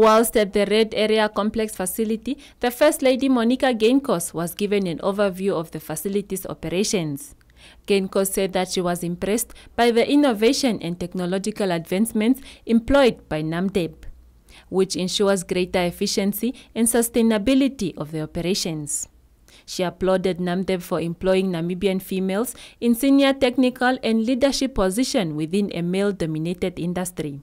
Whilst at the Red Area Complex facility, the First Lady Monica Gainkos was given an overview of the facility's operations. Genko said that she was impressed by the innovation and technological advancements employed by NAMDEB, which ensures greater efficiency and sustainability of the operations. She applauded NAMDEB for employing Namibian females in senior technical and leadership position within a male-dominated industry.